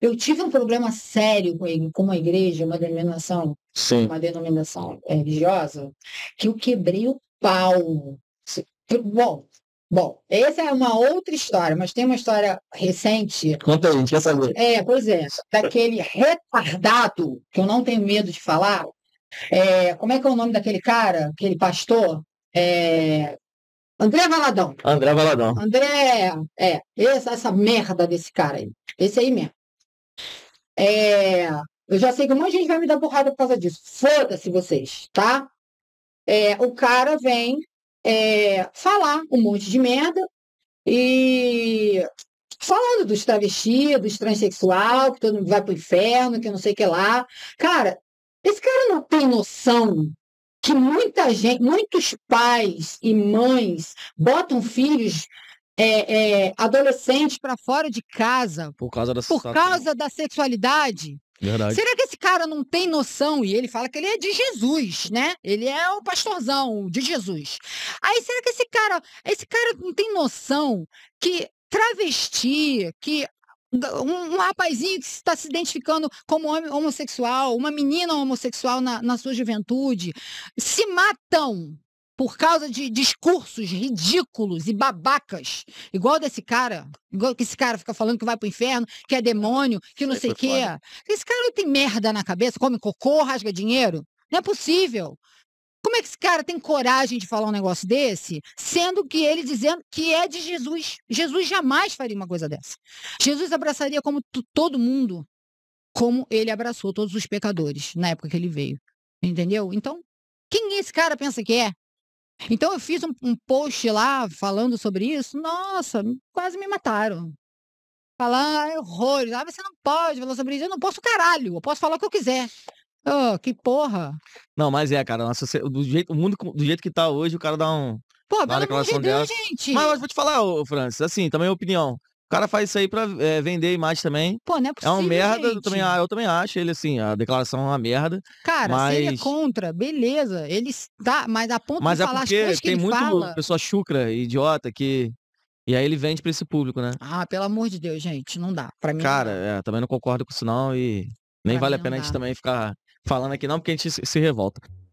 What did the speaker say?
Eu tive um problema sério com uma igreja, uma denominação, Sim. uma denominação eh, religiosa, que eu quebrei o pau. Bom, bom, essa é uma outra história, mas tem uma história recente. Conta a gente, quer saber. É, pois é, daquele retardado, que eu não tenho medo de falar. É, como é que é o nome daquele cara, aquele pastor? É, André Valadão. André Valadão. André, é, essa, essa merda desse cara aí. Esse aí mesmo. É, eu já sei que um monte de gente vai me dar porrada por causa disso. Foda-se vocês, tá? É, o cara vem é, falar um monte de merda e falando dos travestis, dos transexual, que todo mundo vai pro inferno, que não sei o que lá. Cara, esse cara não tem noção que muita gente, muitos pais e mães botam filhos é, é, adolescente para fora de casa por causa da, por causa da sexualidade. Verdade. Será que esse cara não tem noção? E ele fala que ele é de Jesus, né? Ele é o pastorzão de Jesus. Aí será que esse cara, esse cara não tem noção que travesti, que um, um rapazinho que está se identificando como homem homossexual, uma menina homossexual na, na sua juventude, se matam por causa de discursos ridículos e babacas, igual desse cara, igual que esse cara fica falando que vai pro inferno, que é demônio, que não sei o quê. Esse cara tem merda na cabeça, come cocô, rasga dinheiro. Não é possível. Como é que esse cara tem coragem de falar um negócio desse, sendo que ele dizendo que é de Jesus? Jesus jamais faria uma coisa dessa. Jesus abraçaria como todo mundo, como ele abraçou todos os pecadores na época que ele veio. Entendeu? Então, quem esse cara pensa que é? Então eu fiz um, um post lá falando sobre isso. Nossa, quase me mataram. Falar horrores. Ah, você não pode falar sobre isso. Eu não posso, caralho. Eu posso falar o que eu quiser. Oh, que porra. Não, mas é, cara. Nossa, do jeito, o mundo do jeito que tá hoje, o cara dá um. Pô, pelo amor de Deus, gente. Mas eu vou te falar, ô, Francis, assim, também é opinião. O cara faz isso aí pra é, vender imagem também. Pô, não é possível. É uma merda, eu também, eu também, acho ele assim, a declaração é uma merda. Cara, mas... se ele é contra, beleza. Ele está, mas a ponto mas de é falar porque as tem muito fala... pessoa chucra, idiota, que. E aí ele vende pra esse público, né? Ah, pelo amor de Deus, gente, não dá. Pra mim. Cara, é, também não concordo com isso, não. E nem pra vale a pena a gente também ficar falando aqui, não, porque a gente se revolta.